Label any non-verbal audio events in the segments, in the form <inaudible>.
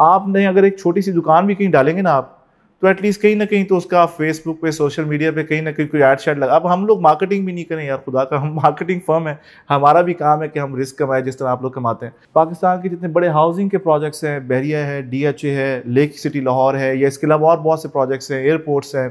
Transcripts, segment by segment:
आपने अगर एक छोटी सी दुकान भी कहीं डालेंगे ना आप तो एटलीस्ट कहीं ना कहीं तो उसका आप फेसबुक पे सोशल मीडिया पे कहीं ना कहीं कोई ऐड शेड लगा अब हम लोग मार्केटिंग भी नहीं करें यार खुदा का हम मार्केटिंग फर्म है हमारा भी काम है कि हम रिस्क कमाए जिस तरह आप लोग कमाते हैं पाकिस्तान के जितने बड़े हाउसिंग के प्रोजेक्ट्स हैं बहरिया है डी है लेक सिटी लाहौर है या इसके अलावा और बहुत से प्रोजेक्ट्स हैं एयरपोर्ट्स हैं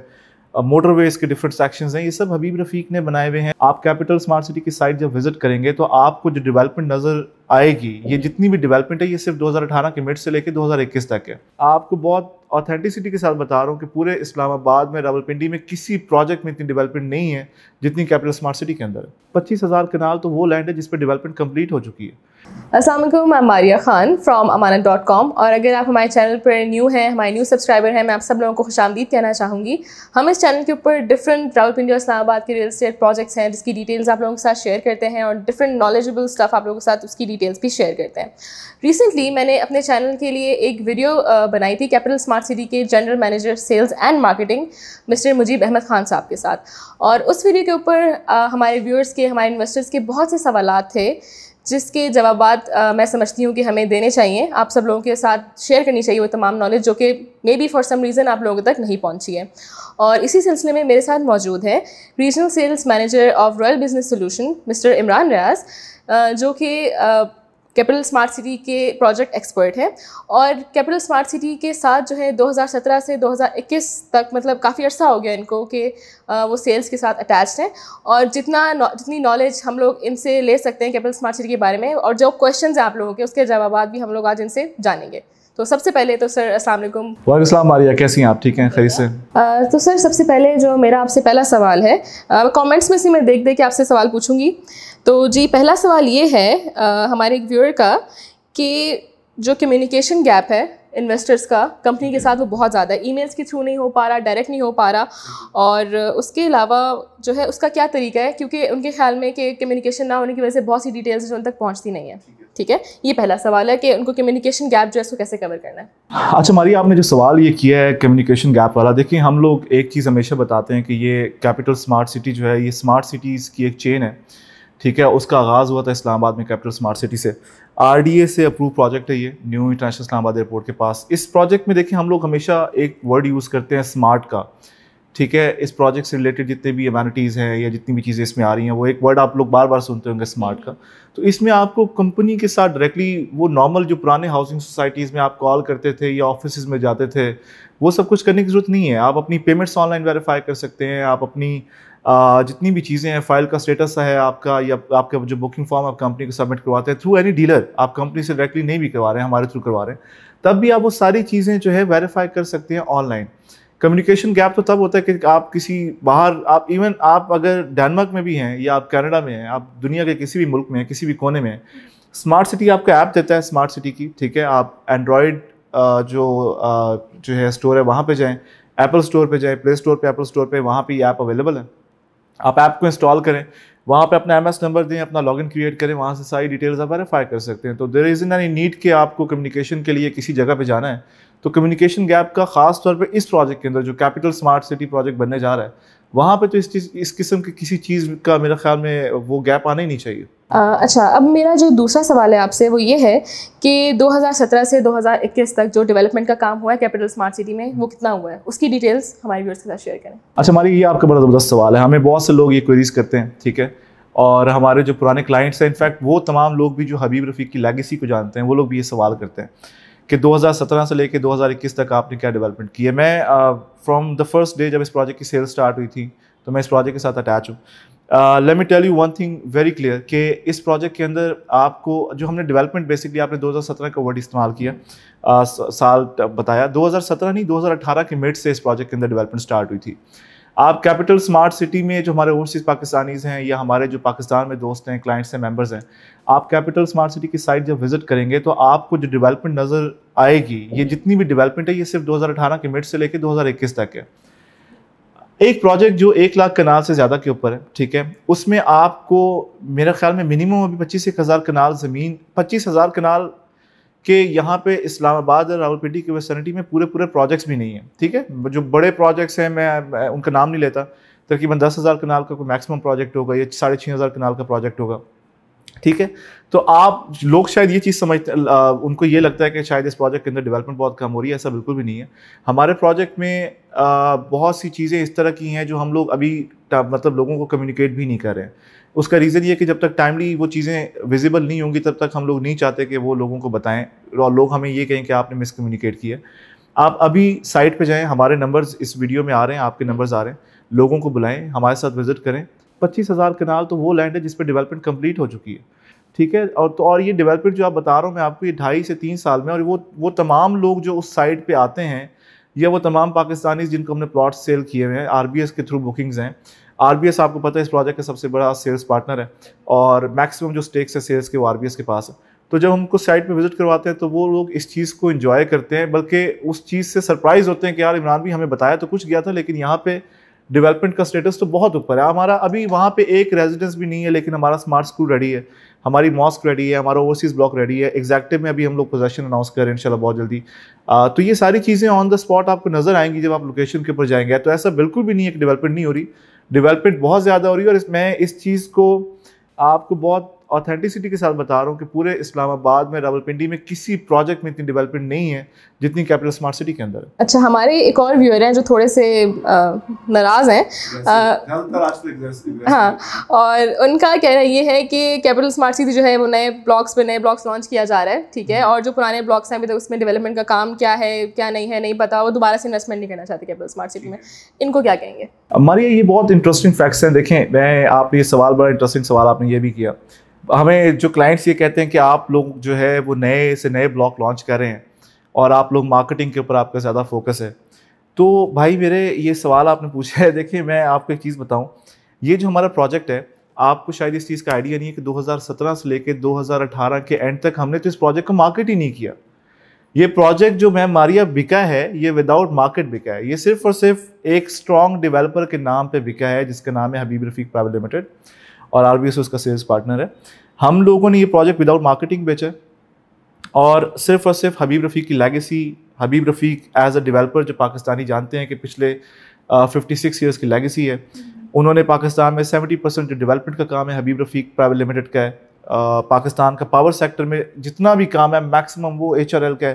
मोटरवेज के डिफरेंट सेक्शन हैं ये सब हबीब रफीक ने बनाए हुए हैं आप कैपिटल स्मार्ट सिटी की साइट जब विजिट करेंगे तो आपको जो डेवलपमेंट नज़र आएगी ये जितनी भी डेवलपमेंट है ये सिर्फ 2018 के मिड से लेकर 2021 तक है आपको बहुत ऑथेंटिसिटी के साथ बता रहा हूँ कि पूरे इस्लामाबाद में रावलपिंडी में किसी प्रोजेक्ट में इतनी डेवलपमेंट नहीं है जितनी कैपिटल स्मार्ट सिटी के अंदर है पच्चीस हज़ार कनाल तो वो लैंड है जिस पर डेवलपमेंट कम्प्लीट हो चुकी है असलम मैं Maria Khan from Amanat dot com और अगर आप हमारे चैनल पर न्यू हैं हमारे न्यू सब्सक्राइबर हैं मैं आप सब लोगों को खुश आमदीद कहना चाहूँगी हम इस चैनल के ऊपर डिफरेंट रावलपिंडी और इस्लामाबाद के रियल स्टेट प्रोजेक्ट्स हैं जिसकी डिटेल्स आप लोगों के साथ शेयर करते हैं और डिफरेंट नॉलेजेबल स्टफ़ आप लोगों के साथ उसकी डिटेल्स भी शेयर करते हैं रिसेंटली मैंने अपने चैनल के लिए एक वीडियो बनाई थी कैपिटल स्मार्ट सिटी के general manager sales and marketing mister Mujeeb Ahmed Khan साहब के साथ और उस वीडियो के ऊपर हमारे व्यूअर्स के हमारे इन्वेस्टर्स के बहुत से सवाल थे जिसके जवाब मैं समझती हूँ कि हमें देने चाहिए आप सब लोगों के साथ शेयर करनी चाहिए वो तमाम नॉलेज जो कि may be for some reason आप लोगों तक नहीं पहुँची है और इसी सिलसिले में मेरे साथ मौजूद हैं regional sales manager of Royal Business Solution mister Imran Riaz जो कि कैपिटल स्मार्ट सिटी के प्रोजेक्ट एक्सपर्ट हैं और कैपिटल स्मार्ट सिटी के साथ जो है 2017 से 2021 तक मतलब काफ़ी अर्सा हो गया इनको कि वो सेल्स के साथ अटैच हैं और जितना जितनी नॉलेज हम लोग इनसे ले सकते हैं कैपिटल स्मार्ट सिटी के बारे में और जो क्वेश्चन हैं आप लोगों के उसके जवाब भी हम लोग आज इनसे जानेंगे तो सबसे पहले तो सर असलम वालेकाम मारिया कैसी हैं आप ठीक हैं खरी से तो सर सबसे पहले जो मेरा आपसे पहला सवाल है कमेंट्स में से मैं देख देख के आपसे सवाल पूछूंगी तो जी पहला सवाल ये है आ, हमारे एक व्यूअर का कि जो कम्युनिकेशन गैप है इन्वेस्टर्स का कंपनी के साथ वो बहुत ज़्यादा ईमेल्स के थ्रू नहीं हो पा रहा डायरेक्ट नहीं हो पा रहा और उसके अलावा जो है उसका क्या तरीका है क्योंकि उनके ख्याल में कि कम्युनिकेशन ना होने की वजह से बहुत सी डिटेल्स जो उन तक पहुंचती नहीं है ठीक है ये पहला सवाल है कि उनको कम्युनिकेशन गैप जो है उसको कैसे कवर करना है अच्छा मारी आपने जो सवाल ये किया है कम्युनिकेशन गैप वाला देखिए हम लोग एक चीज़ हमेशा बताते हैं कि ये कैपिटल स्मार्ट सिटी जो है ये स्मार्ट सिटीज़ की एक चेन है ठीक है उसका आगाज़ हुआ था इस्लामाबाद में कैपिटल स्मार्ट सिटी से आरडीए से अप्रूव प्रोजेक्ट है ये न्यू इंटरनेशनल इस्लामाबाद एयरपोर्ट के पास इस प्रोजेक्ट में देखिए हम लोग हमेशा एक वर्ड यूज़ करते हैं स्मार्ट का ठीक है इस प्रोजेक्ट से रिलेटेड जितने भी अमेनिटीज़ हैं या जितनी भी चीज़ें इसमें आ रही हैं वो एक वर्ड आप लोग बार बार सुनते होंगे स्मार्ट का तो इसमें आपको कंपनी के साथ डायरेक्टली वो नॉर्मल जो पुराने हाउसिंग सोसाइटीज़ में आप कॉल करते थे या ऑफिस में जाते थे वो सब कुछ करने की ज़रूरत नहीं है आप अपनी पेमेंट्स ऑनलाइन वेरीफाई कर सकते हैं आप अपनी जितनी भी चीज़ें हैं फाइल का स्टेटस है आपका या आपका जो बुकिंग फॉर्म आप कंपनी को सबमिट करवाते हैं थ्रू एनी डीलर आप कंपनी से डायरेक्टली नहीं भी करवा रहे हैं हमारे थ्रू करवा रहे हैं तब भी आप वो सारी चीज़ें जो है वेरीफाई कर सकते हैं ऑनलाइन कम्युनिकेशन गैप तो तब होता है कि आप किसी बाहर आप इवन आप अगर डेनमार्क में भी हैं या आप कनाडा में हैं आप दुनिया के किसी भी मुल्क में हैं किसी भी कोने में स्मार्ट सिटी आपका ऐप देता है स्मार्ट सिटी की ठीक है आप एंड्रॉयड जो जो है स्टोर है वहाँ पे जाएं एप्पल स्टोर पे जाएं प्ले स्टोर पे एप्पल स्टोर पे वहाँ पे ये ऐप अवेलेबल है आप ऐप को इंस्टॉल करें वहाँ पे अपना एम नंबर दें अपना लॉगिन क्रिएट करें वहाँ से सारी डिटेल्स आप वेरीफाई कर सकते हैं तो there is in any need कि आपको कम्युनिकेशन के लिए किसी जगह पे जाना है तो कम्युनिकेशन गैप का खास तौर पे इस प्रोजेक्ट के अंदर जो कैपिटल स्मार्ट सिटी प्रोजेक्ट बनने जा रहा है वहाँ पे तो इस चीज इस किस्म की किसी चीज़ का मेरे ख्याल में वो गैप आना ही नहीं चाहिए आ, अच्छा अब मेरा जो दूसरा सवाल है आपसे वो ये है कि 2017 से 2021 तक जो डेवलपमेंट का काम हुआ है कैपिटल स्मार्ट सिटी में वो कितना हुआ है उसकी डिटेल्स हमारे व्यूअर्स के साथ शेयर करें अच्छा हमारी ये आपका बड़ा ज़बरदस्त सवाल है हमें बहुत से लोग ये क्वेरीज करते हैं ठीक है और हमारे जो पुराने क्लाइंट्स हैं इनफैक्ट वो तमाम लोग भी जो हबीब रफ़ीक की लेगेसी को जानते हैं वो लोग भी ये सवाल करते हैं कि 2017 से लेकर 2021 तक आपने क्या डेवलपमेंट किया मैं फ्रॉम द फर्स्ट डे जब इस प्रोजेक्ट की सेल स्टार्ट हुई थी तो मैं इस प्रोजेक्ट के साथ अटैच हूँ let me tell you one thing very clear कि इस प्रोजेक्ट के अंदर आपको जो हमने डेवलपमेंट बेसिकली आपने 2017 का वर्ड इस्तेमाल किया uh, साल बताया 2017 नहीं 2018 के मिड से इस प्रोजेक्ट के अंदर डेवलपमेंट स्टार्ट हुई थी आप कैपिटल स्मार्ट सिटी में जो हमारे ओवरसीज़ पाकिस्तानीज़ हैं या हमारे जो पाकिस्तान में दोस्त हैं क्लाइंट्स हैं मेंबर्स हैं आप कैपिटल स्मार्ट सिटी की साइट जब विज़िट करेंगे तो आपको जो डेवलपमेंट नज़र आएगी ये जितनी भी डेवलपमेंट है ये सिर्फ 2018 के मिड से लेकर 2021 तक है एक प्रोजेक्ट जो एक लाख कनाल से ज़्यादा के ऊपर है ठीक है उसमें आपको मेरे ख्याल में मिनिमम अभी पच्चीस एक हज़ार कनाल ज़मीन पच्चीस हज़ार कनाल कि यहाँ पे इस्लामाबाद और रावलपिंडी की वेसनिटी में पूरे पूरे प्रोजेक्ट्स भी नहीं हैं ठीक है जो बड़े प्रोजेक्ट्स हैं मैं उनका नाम नहीं लेता तकरीबन दस हज़ार कनाल का कोई मैक्सिमम प्रोजेक्ट होगा या साढ़े छः हज़ार कनाल का प्रोजेक्ट होगा ठीक है तो आप लोग शायद ये चीज़ समझते उनको ये लगता है कि शायद इस प्रोजेक्ट के अंदर डेवलपमेंट बहुत कम हो रही है ऐसा बिल्कुल भी नहीं है हमारे प्रोजेक्ट में आ, बहुत सी चीज़ें इस तरह की हैं जो हम लोग अभी मतलब लोगों को कम्युनिकेट भी नहीं कर रहे हैं उसका रीज़न ये कि जब तक टाइमली वो चीज़ें विजिबल नहीं होंगी तब तक हम लोग नहीं चाहते कि वो लोगों को बताएं और लोग हमें ये कहें कि आपने कम्युनिकेट किया आप अभी साइट पे जाएं हमारे नंबर्स इस वीडियो में आ रहे हैं आपके नंबर्स आ रहे हैं लोगों को बुलाएं हमारे साथ विज़िट करें पच्चीस हज़ार कनाल तो वो लैंड है जिस पर डेवलपमेंट कंप्लीट हो चुकी है ठीक है और तो और ये डेवलपमेंट जो आप बता रहा हूँ मैं आपको ये ढाई से तीन साल में और वो वो तमाम लोग जो उस साइड पर आते हैं या वो तमाम पाकिस्तानी जिनको हमने प्लाट्स सेल किए हुए हैं आर के थ्रू बुकिंग्स हैं आर आपको पता है इस प्रोजेक्ट का सबसे बड़ा सेल्स पार्टनर है और मैक्सिमम जो स्टेक्स है सेल्स के वो आर के पास है तो जब हम कुछ साइट पे विजिट करवाते हैं तो वो लोग इस चीज़ को इन्जॉय करते हैं बल्कि उस चीज़ से सरप्राइज़ होते हैं कि यार इमरान भी हमें बताया तो कुछ गया था लेकिन यहाँ पर डेवलपमेंट का स्टेटस तो बहुत ऊपर है हमारा अभी वहाँ पे एक रेजिडेंस भी नहीं है लेकिन हमारा स्मार्ट स्कूल रेडी है हमारी मॉस्क रेडी है हमारा ओवरसीज़ ब्लॉक रेडी है एग्जैक्टिव में अभी हम लोग पोजेशन अनाउंस कर रहे हैं इंशाल्लाह बहुत जल्दी आ, तो ये सारी चीज़ें ऑन द स्पॉट आपको नज़र आएंगी जब आप लोकेशन के ऊपर जाएंगे तो ऐसा बिल्कुल भी नहीं है कि डेवलपमेंट नहीं हो रही डेवलपमेंट बहुत ज़्यादा हो रही है और मैं इस चीज़ को आपको बहुत ऑथेंटिसिटी के साथ बता रहा हूँ कि पूरे इस्लामाबाद में रावलपिंडी में किसी प्रोजेक्ट में इतनी डेवलपमेंट नहीं है जितनी कैपिटल स्मार्ट सिटी के अंदर अच्छा हमारे एक और व्यूअर हैं जो थोड़े से नाराज़ हैं तो हाँ और उनका कहना ये है कि कैपिटल स्मार्ट सिटी जो है वो नए ब्लॉक्स में नए ब्लॉक्स लॉन्च किया जा रहा है ठीक है हम्म। और जो पुराने ब्लॉक्स हैं अभी तक उसमें डेवलपमेंट का काम क्या है क्या नहीं है नहीं पता वो दोबारा से इन्वेस्टमेंट नहीं करना चाहते कैपिटल स्मार्ट सिटी में इनको क्या कहेंगे हमारे ये बहुत इंटरेस्टिंग फैक्ट्स हैं देखें मैं आप ये सवाल बड़ा इंटरेस्टिंग सवाल आपने ये भी किया हमें जो क्लाइंट्स ये कहते हैं कि आप लोग जो है वो नए से नए ब्लॉग लॉन्च कर रहे हैं और आप लोग मार्केटिंग के ऊपर आपका ज़्यादा फोकस है तो भाई मेरे ये सवाल आपने पूछा है देखिए मैं आपको एक चीज़ बताऊं ये जो हमारा प्रोजेक्ट है आपको शायद इस चीज़ का आइडिया नहीं है कि 2017 से लेकर 2018 के एंड तक हमने तो इस प्रोजेक्ट को मार्केट ही नहीं किया ये प्रोजेक्ट जो मैं मारिया बिका है ये विदाउट मार्केट बिका है ये सिर्फ और सिर्फ एक स्ट्रॉन्ग डेवलपर के नाम पर बिका है जिसका नाम है हबीब रफ़ीक प्राइवेट लिमिटेड और आर उसका सेल्स पार्टनर है हम लोगों ने ये प्रोजेक्ट विदाउट मार्केटिंग बेचा है और सिर्फ और सिर्फ हबीब रफ़ी की legacy Habib Rafi as a developer जो पाकिस्तानी जानते हैं कि पिछले फिफ्टी सिक्स ईयर्स की लेगेसी है हम्म। उन्होंने पाकिस्तान में सेवेंटी परसेंट जो डेवलपमेंट का काम है हबीब रफ़ीक प्राइवेट लिमिटेड का है आ, पाकिस्तान का पावर सेक्टर में जितना भी काम है मैक्सिमम वो एच का है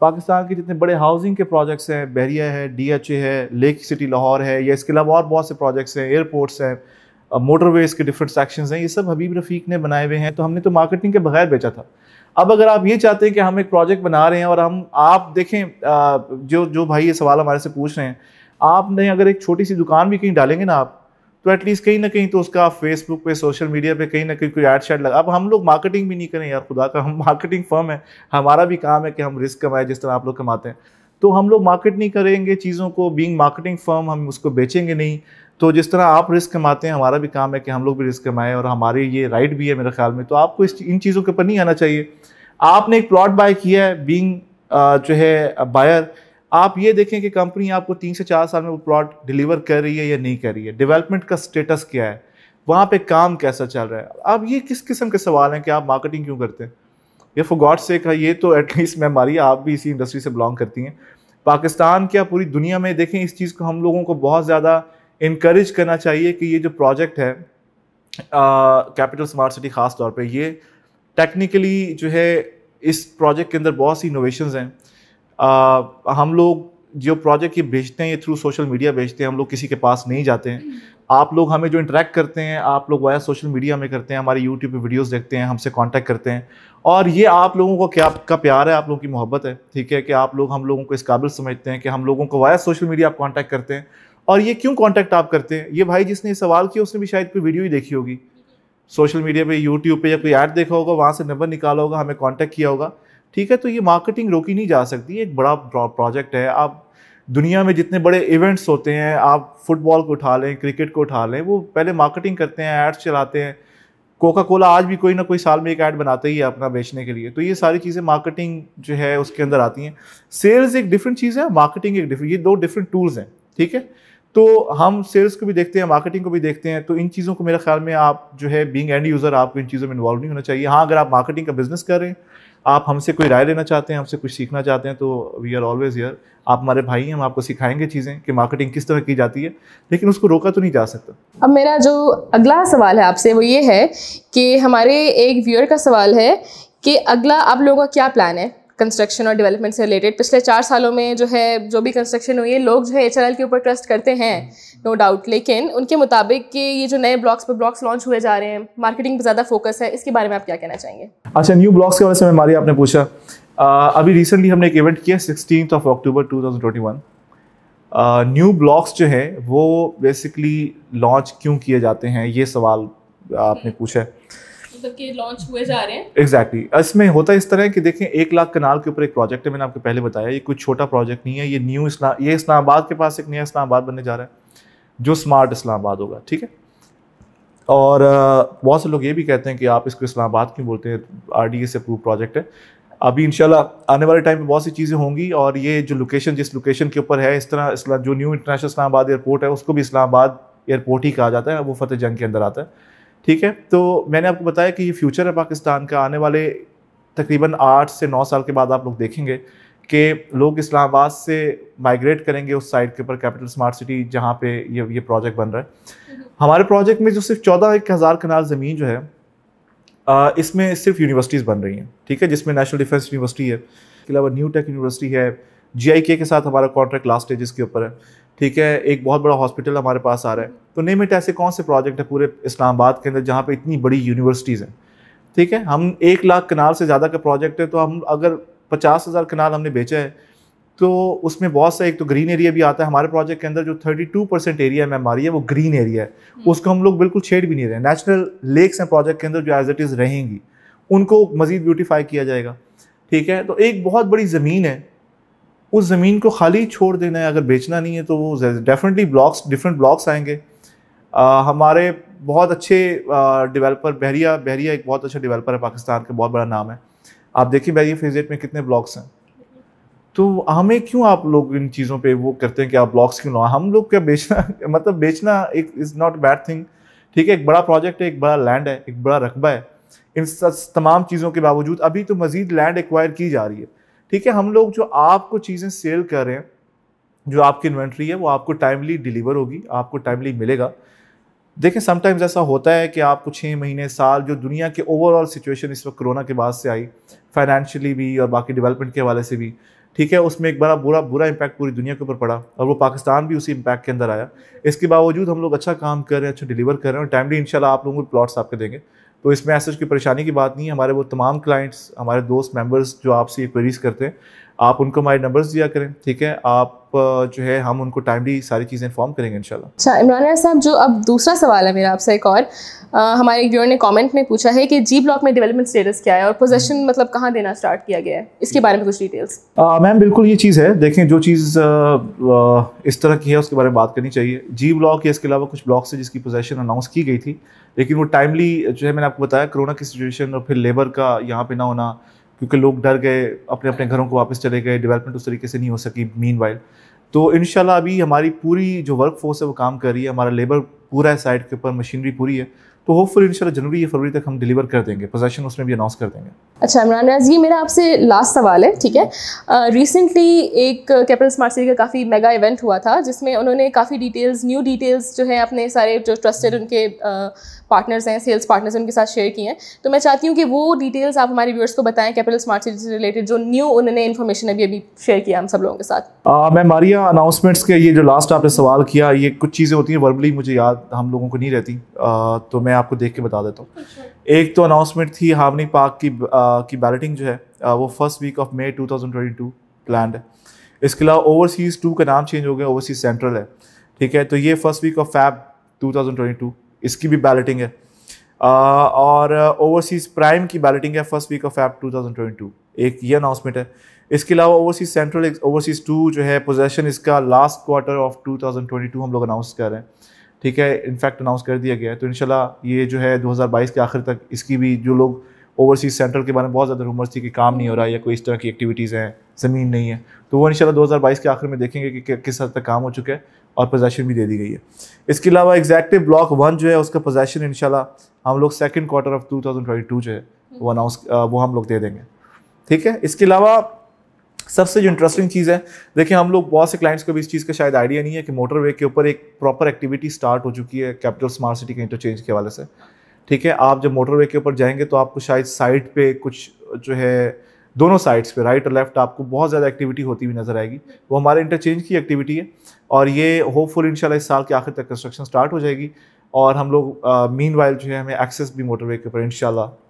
पाकिस्तान के जितने बड़े हाउसिंग के प्रोजेक्ट्स हैं बहरिया है डी है लेक सिटी लाहौर है या इसके अलावा और बहुत से प्रोजेक्ट्स हैं एयरपोर्ट्स हैं मोटरवेज के डिफरेंट सेक्शंस हैं ये सब हबीब रफ़ीक ने बनाए हुए हैं तो हमने तो मार्केटिंग के बगैर बेचा था अब अगर आप ये चाहते हैं कि हम एक प्रोजेक्ट बना रहे हैं और हम आप देखें जो जो भाई ये सवाल हमारे से पूछ रहे हैं आपने अगर एक छोटी सी दुकान भी कहीं डालेंगे ना आप तो एटलीस्ट कहीं ना कहीं तो उसका फेसबुक पे सोशल मीडिया पे कहीं ना कहीं कोई ऐड शेड लगा अब हम लोग मार्केटिंग भी नहीं करें यार खुदा का हम मार्केटिंग फर्म है हमारा भी काम है कि हम रिस्क कमाएं जिस तरह आप लोग कमाते हैं तो हम लोग मार्केट नहीं करेंगे चीज़ों को बींग मार्केटिंग फर्म हम उसको बेचेंगे नहीं तो जिस तरह आप रिस्क कमाते हैं हमारा भी काम है कि हम लोग भी रिस्क कमाएं और हमारी ये राइट भी है मेरे ख्याल में तो आपको इस इन चीज़ों के ऊपर नहीं आना चाहिए आपने एक प्लॉट बाय किया है बींग जो है बायर आप ये देखें कि कंपनी आपको तीन से चार साल में वो प्लॉट डिलीवर कर रही है या नहीं कर रही है डेवलपमेंट का स्टेटस क्या है वहाँ पे काम कैसा चल रहा है अब ये किस किस्म के सवाल हैं कि आप मार्केटिंग क्यों करते हैं ये फॉर गॉड से कहा ये तो एटलीस्ट मैं मारी आप भी इसी इंडस्ट्री से बिलोंग करती हैं पाकिस्तान क्या पूरी दुनिया में देखें इस चीज़ को हम लोगों को बहुत ज़्यादा इनक्रेज करना चाहिए कि ये जो प्रोजेक्ट है कैपिटल स्मार्ट सिटी ख़ास तौर पे ये टेक्निकली जो है इस प्रोजेक्ट के अंदर बहुत सी इनोवेशन हैं uh, हम लोग जो प्रोजेक्ट ये भेजते हैं ये थ्रू सोशल मीडिया भेजते हैं हम लोग किसी के पास नहीं जाते हैं आप लोग हमें जो इंटरेक्ट करते हैं आप लोग वाया सोशल मीडिया में करते हैं हमारे यूट्यूब पे वीडियोस देखते हैं हमसे कांटेक्ट करते हैं और ये आप लोगों को क्या का प्यार है आप लोगों की मोहब्बत है ठीक है कि आप लोग हम लोगों को इस काबिल समझते हैं कि हम लोगों को वाया सोशल मीडिया आप कॉन्टैक्ट करते हैं और ये क्यों कॉन्टैक्ट आप करते हैं ये भाई जिसने सवाल किया उसने भी शायद कोई वीडियो ही देखी होगी सोशल मीडिया पे यूट्यूब पे या कोई ऐड देखा होगा वहाँ से नंबर निकाला होगा हमें कांटेक्ट किया होगा ठीक है तो ये मार्केटिंग रोकी नहीं जा सकती एक बड़ा प्रोजेक्ट है आप दुनिया में जितने बड़े इवेंट्स होते हैं आप फुटबॉल को उठा लें क्रिकेट को उठा लें वो पहले मार्केटिंग करते हैं ऐड्स चलाते हैं कोका कोला आज भी कोई ना कोई साल में एक ऐड बनाता ही है अपना बेचने के लिए तो ये सारी चीज़ें मार्केटिंग जो है उसके अंदर आती हैं सेल्स एक डिफरेंट चीज़ है मार्केटिंग एक डिफरेंट ये दो डिफरेंट टूल्स हैं ठीक है तो हम सेल्स को भी देखते हैं मार्केटिंग को भी देखते हैं तो इन चीज़ों को मेरे ख्याल में आप जो है बींग एंड यूज़र आपको इन चीज़ों में इन्वॉल्व नहीं होना चाहिए हाँ अगर आप मार्केटिंग का बिज़नेस कर रहे हैं आप हमसे कोई राय लेना चाहते हैं हमसे कुछ सीखना चाहते हैं तो वी आर ऑलवेज़ ईयर आप हमारे भाई हैं हम आपको सिखाएंगे चीज़ें कि मार्केटिंग किस तरह की जाती है लेकिन उसको रोका तो नहीं जा सकता अब मेरा जो अगला सवाल है आपसे वो ये है कि हमारे एक व्यूअर का सवाल है कि अगला आप लोगों का क्या प्लान है कंस्ट्रक्शन और डेवलपमेंट से रिलेटेड पिछले चार सालों में जो है जो भी कंस्ट्रक्शन हुई है लोग जो है एच के ऊपर ट्रस्ट करते हैं नो हम्म। डाउट लेकिन उनके मुताबिक कि ये जो नए ब्लॉक्स पर ब्लॉक्स लॉन्च हुए जा रहे हैं मार्केटिंग पर ज़्यादा फोकस है इसके बारे में आप क्या कहना चाहेंगे अच्छा न्यू ब्लॉक्स के बारे में हमारी आपने पूछा आ, अभी रिसेंटली हमने एक इवेंट किया sixteen of October to new blocks जो है वो बेसिकली लॉन्च क्यों किए जाते हैं ये सवाल आपने पूछा है मतलब exactly. इसमें होता इस तरह है कि देखें एक लाख कनाल के ऊपर एक प्रोजेक्ट है मैंने आपको पहले बताया ये कोई छोटा प्रोजेक्ट नहीं है ये न्यू इस्लाम ये इस्लामाबाद के पास एक नया इस्लामाबाद बनने जा रहा है जो स्मार्ट इस्लामाबाद होगा ठीक है और बहुत से लोग ये भी कहते हैं कि आप इसको इस्लामाबाद क्यों बोलते हैं आर डी से अप्रूव प्रोजेक्ट है अभी इंशाल्लाह आने वाले टाइम में बहुत सी चीज़ें होंगी और ये जो लोकेशन जिस लोकेशन के ऊपर है इस तरह इस्लाम जो न्यू इंटरनेशनल इस्लामाबाद एयरपोर्ट है उसको भी इस्लामाबाद एयरपोर्ट ही कहा जाता है वो फतेह जंग के अंदर आता है ठीक है तो मैंने आपको बताया कि ये फ्यूचर है पाकिस्तान का आने वाले तकरीबन आठ से नौ साल के बाद आप लोग देखेंगे कि लोग इस्लामाबाद से माइग्रेट करेंगे उस साइड के ऊपर कैपिटल स्मार्ट सिटी जहाँ पे ये ये प्रोजेक्ट बन रहा है हम्म। हमारे प्रोजेक्ट में जो सिर्फ चौदह एक हज़ार कनाल ज़मीन जो है इसमें सिर्फ यूनिवर्सिटीज़ बन रही हैं ठीक है जिसमें नेशनल डिफेंस यूनिवर्सिटी है इसके अलावा न्यू टेक यूनिवर्सिटी है जीआईके के साथ हमारा कॉन्ट्रैक्ट लास्ट स्टेजेस के ऊपर है ठीक है एक बहुत बड़ा हॉस्पिटल हमारे पास आ रहा है तो नेम ऐसे कौन से प्रोजेक्ट है पूरे इस्लामाबाद के अंदर जहाँ पर इतनी बड़ी यूनिवर्सिटीज़ हैं ठीक है हम एक लाख कनाल से ज़्यादा का प्रोजेक्ट है तो हम अगर पचास हज़ार कनाल हमने बेचा है तो उसमें बहुत सा एक तो ग्रीन एरिया भी आता है हमारे प्रोजेक्ट के अंदर जो 32 परसेंट एरिया में हमारी है वो ग्रीन एरिया है हम्म। उसको हम लोग बिल्कुल छेड़ भी नहीं रहे नेचुरल लेक्स हैं प्रोजेक्ट के अंदर जो एज इट इज़ रहेंगी उनको मज़ीद ब्यूटीफाई किया जाएगा ठीक है तो एक बहुत बड़ी ज़मीन है उस ज़मीन को खाली छोड़ देना है अगर बेचना नहीं है तो वो डेफिनेटली ब्लॉक्स डिफरेंट ब्लॉक्स आएंगे आ, हमारे बहुत अच्छे डेवलपर बहरिया बहरिया एक बहुत अच्छा डेवलपर है पाकिस्तान का बहुत बड़ा नाम है आप देखिए बहरिया फेजेट में कितने ब्लॉक्स हैं तो हमें क्यों आप लोग इन चीज़ों पे वो करते हैं कि आप ब्लॉक्स क्यों ना हम लोग क्या बेचना <laughs> मतलब बेचना एक इज़ नॉट बैड थिंग ठीक है एक बड़ा प्रोजेक्ट है एक बड़ा लैंड है एक बड़ा रकबा है इन तमाम चीज़ों के बावजूद अभी तो मज़ीद लैंड एक्वायर की जा रही है ठीक है हम लोग जो आपको चीज़ें सेल कर रहे हैं जो आपकी इन्वेंट्री है वो आपको टाइमली डिलीवर होगी आपको टाइमली मिलेगा देखें समटाइम्स ऐसा होता है कि आपको छः महीने साल जो दुनिया के ओवरऑल सिचुएशन इस वक्त कोरोना के बाद से आई फाइनेंशियली भी और बाकी डेवलपमेंट के हवाले से भी ठीक है उसमें एक बड़ा बुरा बुरा इम्पैक्ट पूरी दुनिया के ऊपर पड़ा और वो पाकिस्तान भी उसी इम्पैक्ट के अंदर आया इसके बावजूद हम लोग अच्छा काम कर रहे हैं अच्छा डिलीवर कर रहे हैं और टाइमली इनशाला आप लोगों को प्लॉट्स आपके देंगे तो इसमें ऐसे कोई परेशानी की बात नहीं है हमारे वो तमाम क्लाइंट्स हमारे दोस्त मेम्बर्स जो आपसे ये क्वेरीज करते हैं आप उनको हमारे नंबर्स दिया करें ठीक है आप जो है हम उनको टाइमली सारी चीज़ें इन्फॉर्म करेंगे इंशाल्लाह अच्छा इमरान साहब जो अब दूसरा सवाल है मेरा आपसे एक और आ, हमारे एक व्यूअर ने कमेंट में पूछा है कि जी ब्लॉक में डेवलपमेंट स्टेटस क्या है और पोजेशन मतलब कहाँ देना स्टार्ट किया गया है इसके बारे में कुछ डिटेल्स मैम बिल्कुल ये चीज़ है देखें जो चीज़ इस तरह की है उसके बारे में बात करनी चाहिए जी ब्लॉक या इसके अलावा कुछ ब्लॉक है जिसकी पोजेशन अनाउंस की गई थी लेकिन वो टाइमली जो है मैंने आपको बताया कोरोना की सिचुएशन और फिर लेबर का यहाँ पे ना होना क्योंकि लोग डर गए अपने अपने घरों को वापस चले गए डेवलपमेंट उस तरीके से नहीं हो सकी मीन वाइल तो इन अभी हमारी पूरी जो वर्क फोर्स है वो काम कर रही है हमारा लेबर पूरा है साइड के ऊपर मशीनरी पूरी है तो होपफुली इंशाल्लाह जनवरी या फरवरी तक हम डिलीवर कर देंगे पोजेशन उसमें भी अनाउंस कर देंगे अच्छा इमरान राज ये मेरा आपसे लास्ट सवाल है ठीक है रिसेंटली एक कैपिटल स्मार्ट सिटी का काफ़ी मेगा इवेंट हुआ था जिसमें उन्होंने काफ़ी डिटेल्स न्यू डिटेल्स जो है अपने सारे जो ट्रस्टेड उनके पार्टनर्स हैं सेल्स पार्टनर्स उनके साथ शेयर किए हैं तो मैं चाहती हूँ कि वो डिटेल्स आप हमारे व्यूअर्स को बताएं कैपिटल स्मार्ट सिटी से रिलेटेड जो न्यू उन्होंने इन्फॉर्मेशन अभी अभी शेयर किया हम सब लोगों के साथ मैं मारिया अनाउंसमेंट्स के ये जो लास्ट आपने सवाल किया ये कुछ चीज़ें होती हैं वर्बली मुझे याद हम लोगों को नहीं रहती तो मैं मैं आपको देख के बता देता हूँ एक तो अनाउंसमेंट थी हावनी पार्क की आ, uh, की बैलेटिंग जो है आ, uh, वो first week of May 2022 thousand है इसके अलावा ओवरसीज़ टू का नाम चेंज हो गया ओवरसीज सेंट्रल है ठीक है तो ये फर्स्ट वीक ऑफ फैब 2022 इसकी भी बैलेटिंग है आ, uh, और ओवरसीज़ प्राइम की बैलेटिंग है फर्स्ट वीक ऑफ फैब 2022 एक ये अनाउंसमेंट है इसके अलावा ओवरसीज सेंट्रल ओवरसीज़ टू जो है पोजेशन इसका लास्ट क्वार्टर ऑफ 2022 हम लोग अनाउंस कर रहे हैं ठीक है इनफैक्ट अनाउंस कर दिया गया है तो इनशाला ये जो है 2022 के आखिर तक इसकी भी जो लोग ओवरसीज सेंटर के बारे में बहुत ज़्यादा रूमर्स थी कि काम नहीं हो रहा है या कोई इस तरह की एक्टिविटीज़ हैं ज़मीन नहीं है तो वो इंशाल्लाह 2022 के आखिर में देखेंगे कि, कि किस हद तक काम हो चुका है और पोजेशन भी दे दी गई है इसके अलावा एग्जैक्टिव ब्लॉक वन जो है उसका पोजेशन इनशाला हम लोग सेकेंड क्वार्टर ऑफ टू जो है वो अनाउंस वो हम लोग दे देंगे ठीक है इसके अलावा सबसे जो इंटरेस्टिंग चीज़ है देखिए हम लोग बहुत से क्लाइंट्स को भी इस चीज़ का शायद आइडिया नहीं है कि मोटरवे के ऊपर एक प्रॉपर एक्टिविटी स्टार्ट हो चुकी है कैपिटल स्मार्ट सिटी के इंटरचेंज के हवाले से ठीक है आप जब मोटरवे के ऊपर जाएंगे तो आपको शायद साइड पे कुछ जो है दोनों साइड्स पे राइट और लेफ्ट आपको बहुत ज़्यादा एक्टिविटी होती हुई नज़र आएगी वो हमारे इंटरचेंज की एक्टिविटी है और ये होपफुल इनशाला इस साल के आखिर तक कंस्ट्रक्शन स्टार्ट हो जाएगी और हम लोग मीन वाइल जो है हमें एक्सेस भी मोटरवे के ऊपर इन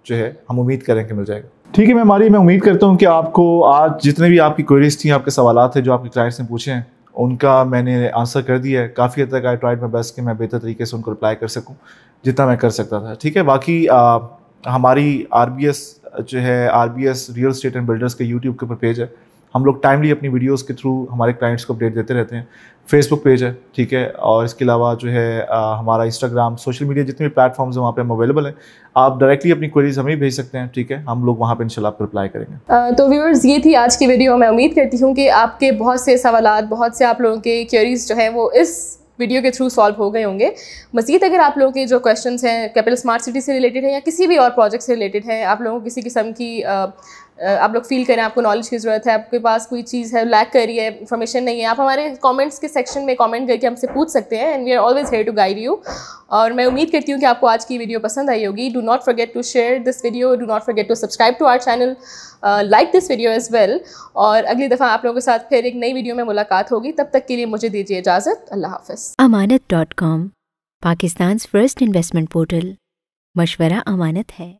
जो है हम उम्मीद करें कि मिल जाएगा ठीक है मैं हमारी मैं उम्मीद करता हूँ कि आपको आज जितने भी आपकी क्वेरीज थी आपके सवाल थे जो आपके क्लाइंट्स ने पूछे हैं उनका मैंने आंसर कर दिया है काफ़ी हद तक आई ट्राइड में बेस्ट कि मैं बेहतर तरीके से उनको रिप्लाई कर सकूँ जितना मैं कर सकता था ठीक है बाकी आ, हमारी आर जो है R real estate and builders के यूट्यूब के ऊपर पेज है हम लोग टाइमली अपनी वीडियोस के थ्रू हमारे क्लाइंट्स को अपडेट देते रहते हैं फेसबुक पेज है ठीक है और इसके अलावा जो है आ, हमारा इंस्टाग्राम सोशल मीडिया जितने भी प्लेटफॉर्म्स हैं वहाँ पे हम अवेलेबल हैं आप डायरेक्टली अपनी क्वेरीज हमें भेज सकते हैं ठीक है हम लोग वहाँ पे इंशाल्लाह आपको रिप्लाई करेंगे आ, तो व्यूअर्स ये थी आज की वीडियो मैं उम्मीद करती हूँ कि आपके बहुत से सवाल बहुत से आप लोगों के क्वेरीज जो है वो इस वीडियो के थ्रू सॉल्व हो गए होंगे मज़ीद अगर आप लोगों के जो क्वेश्चन हैं कैपिटल स्मार्ट सिटी से रिलेटेड है या किसी भी और प्रोजेक्ट से रिलेटेड है आप लोगों को किसी किस्म की आप लोग फील करें आपको नॉलेज की ज़रूरत है आपके पास कोई चीज़ है लैक कर रही है इन्फॉर्मेशन नहीं है आप हमारे कमेंट्स के सेक्शन में कमेंट करके हमसे पूछ सकते हैं and we are always here to guide you और मैं उम्मीद करती हूँ कि आपको आज की वीडियो पसंद आई होगी do not forget to share this video do not forget to subscribe to our channel like this video as well और अगली दफ़ा आप लोगों के साथ फिर एक नई वीडियो में मुलाकात होगी तब तक के लिए मुझे दीजिए इजाज़त अल्लाह हाफ़ Amanat dot com Pakistan first investment portal मशवरा अमानत है